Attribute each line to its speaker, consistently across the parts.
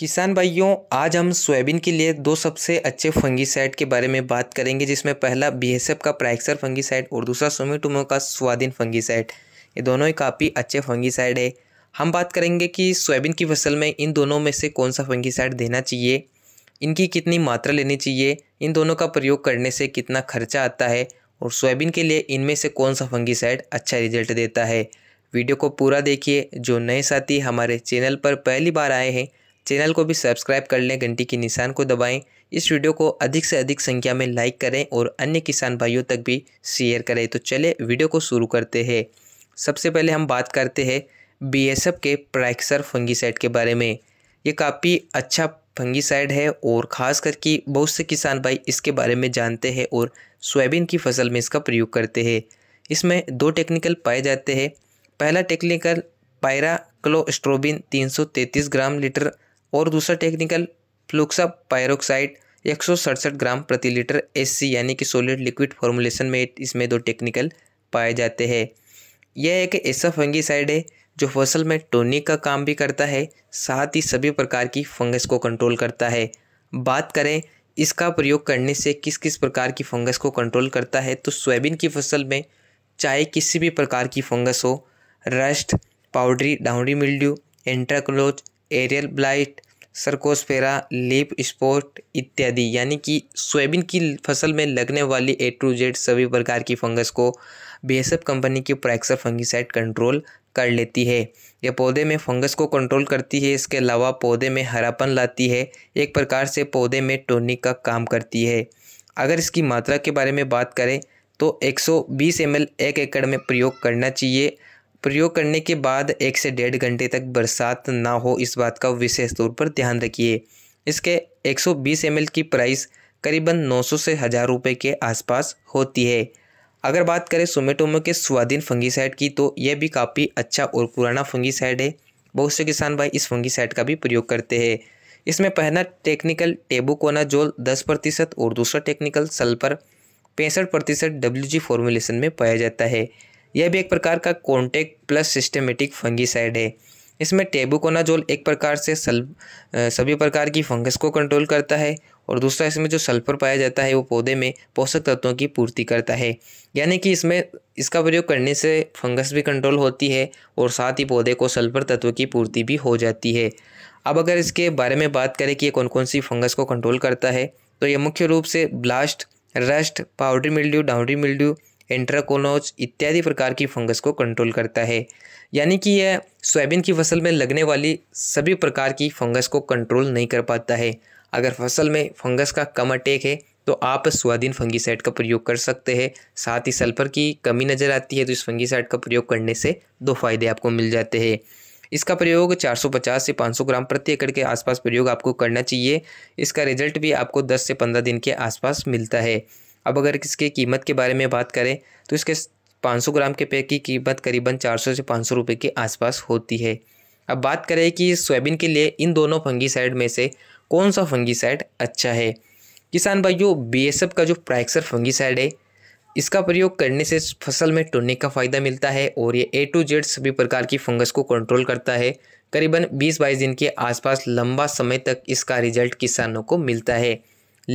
Speaker 1: किसान भाइयों आज हम सोयाबीन के लिए दो सबसे अच्छे फंगीसाइड के बारे में बात करेंगे जिसमें पहला बीएसएफ का प्राइक्सर फंगीसाइड और दूसरा सोमीटुमो का स्वादिन फंगीसाइड ये दोनों ही काफ़ी अच्छे फंगीसाइड है हम बात करेंगे कि सोयाबीन की फसल में इन दोनों में से कौन सा फंगीसाइड देना चाहिए इनकी कितनी मात्रा लेनी चाहिए इन दोनों का प्रयोग करने से कितना खर्चा आता है और सोयाबीन के लिए इनमें से कौन सा फंगीसाइड अच्छा रिजल्ट देता है वीडियो को पूरा देखिए जो नए साथी हमारे चैनल पर पहली बार आए हैं चैनल को भी सब्सक्राइब कर लें घंटी के निशान को दबाएं इस वीडियो को अधिक से अधिक संख्या में लाइक करें और अन्य किसान भाइयों तक भी शेयर करें तो चले वीडियो को शुरू करते हैं सबसे पहले हम बात करते हैं बी के प्राइक्सर फंगीसाइड के बारे में ये काफ़ी अच्छा फंगीसाइड है और ख़ास करके बहुत से किसान भाई इसके बारे में जानते हैं और सोयाबीन की फसल में इसका प्रयोग करते हैं इसमें दो टेक्निकल पाए जाते हैं पहला टेक्निकल पायरा क्लोस्ट्रोबिन 333 ग्राम लीटर और दूसरा टेक्निकल फ्लुक्सा पायरोक्साइड एक ग्राम प्रति लीटर एस यानी कि सोलिड लिक्विड फॉर्मुलेशन में इसमें दो टेक्निकल पाए जाते हैं यह एक ऐसा फंगीसाइड है जो फसल में टोनिक का काम भी करता है साथ ही सभी प्रकार की फंगस को कंट्रोल करता है बात करें इसका प्रयोग करने से किस किस प्रकार की फंगस को कंट्रोल करता है तो सोयाबीन की फसल में चाहे किसी भी प्रकार की फंगस हो rust powdery downy mildew anthracnose aerial blight cercospora leaf spot इत्यादि यानी कि सोयाबीन की फसल में लगने वाली ए टू जेड सभी प्रकार की फंगस को बीएसएफ कंपनी की प्रैक्सर फंगिसाइड कंट्रोल कर लेती है यह पौधे में फंगस को कंट्रोल करती है इसके अलावा पौधे में हरापन लाती है एक प्रकार से पौधे में टोनिक का काम करती है अगर इसकी मात्रा के बारे में बात करें तो 120 सौ एक एकड़ में प्रयोग करना चाहिए प्रयोग करने के बाद एक से डेढ़ घंटे तक बरसात ना हो इस बात का विशेष तौर पर ध्यान रखिए इसके 120 ml की प्राइस करीबन 900 से हज़ार रुपये के आसपास होती है अगर बात करें सोमेटोमो के स्वाधीन फंगीसाइड की तो यह भी काफ़ी अच्छा और पुराना फंगीसाइड है बहुत से किसान भाई इस फंगीसाइड का भी प्रयोग करते हैं इसमें पहला टेक्निकल टेबुकोनाजोल दस प्रतिशत और दूसरा टेक्निकल सल्फर पैंसठ प्रतिशत डब्ल्यू फॉर्मूलेशन में पाया जाता है यह भी एक प्रकार का कॉन्टेक्ट प्लस सिस्टेमेटिक फंगीसाइड है इसमें टेबुकोनाजोल एक प्रकार से सल सभी प्रकार की फंगस को कंट्रोल करता है और दूसरा इसमें जो सल्फर पाया जाता है वो पौधे में पोषक तत्वों की पूर्ति करता है यानी कि इसमें इसका प्रयोग करने से फंगस भी कंट्रोल होती है और साथ ही पौधे को सल्फर तत्व की पूर्ति भी हो जाती है अब अगर इसके बारे में बात करें कि ये कौन कौन सी फंगस को कंट्रोल करता है तो ये मुख्य रूप से blast rust powdery mildew downy mildew anthracnose इत्यादि प्रकार की फंगस को कंट्रोल करता है यानी कि यह सोयाबीन की फसल में लगने वाली सभी प्रकार की फंगस को कंट्रोल नहीं कर पाता है अगर फसल में फंगस का कम अटैक है तो आप स्वाधीन फंगीसाइड का प्रयोग कर सकते हैं साथ ही सल्फर की कमी नज़र आती है तो इस फंगीसाइड का प्रयोग करने से दो फायदे आपको मिल जाते हैं इसका प्रयोग 450 से 500 ग्राम प्रति एकड़ के आसपास प्रयोग आपको करना चाहिए इसका रिजल्ट भी आपको 10 से 15 दिन के आसपास मिलता है अब अगर इसके कीमत के बारे में बात करें तो इसके 500 ग्राम के पैक की कीमत करीबन 400 से 500 रुपए के आसपास होती है अब बात करें कि सोयाबीन के लिए इन दोनों फंगीसाइड में से कौन सा फंगीसाइड अच्छा है किसान भाइयों एफ का जो प्राइक्सर फंगीसाइड है इसका प्रयोग करने से फसल में टोने का फ़ायदा मिलता है और ये ए टू जेड सभी प्रकार की फंगस को कंट्रोल करता है करीबन 20-22 दिन के आसपास लंबा समय तक इसका रिजल्ट किसानों को मिलता है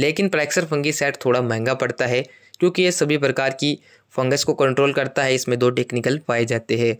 Speaker 1: लेकिन प्रैक्सर फंगी सेट थोड़ा महंगा पड़ता है क्योंकि ये सभी प्रकार की फंगस को कंट्रोल करता है इसमें दो टेक्निकल पाए जाते हैं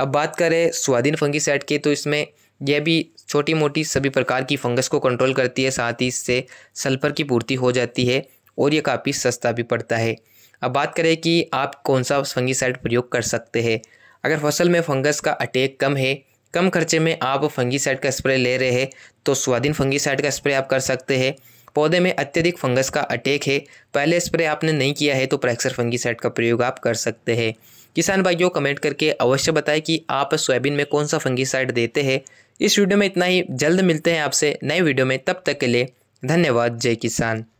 Speaker 1: अब बात करें स्वाधीन फंगी सेट की तो इसमें यह भी छोटी मोटी सभी प्रकार की फंगस को कंट्रोल करती है साथ ही इससे सल्फर की पूर्ति हो जाती है और यह काफ़ी सस्ता भी पड़ता है अब बात करें कि आप कौन सा फंगी साइड प्रयोग कर सकते हैं अगर फसल में फंगस का अटैक कम है कम खर्चे में आप फंगी साइड का स्प्रे ले रहे हैं तो स्वाधीन फंगी साइड का स्प्रे आप कर सकते हैं पौधे में अत्यधिक फंगस का अटैक है पहले स्प्रे आपने नहीं किया है तो प्रैक्सर फंगी सेट का प्रयोग आप कर सकते हैं किसान भाइयों कमेंट करके अवश्य बताएं कि आप सोयाबीन में कौन सा फंगीसाइड देते हैं इस वीडियो में इतना ही जल्द मिलते हैं आपसे नए वीडियो में तब तक के लिए धन्यवाद जय किसान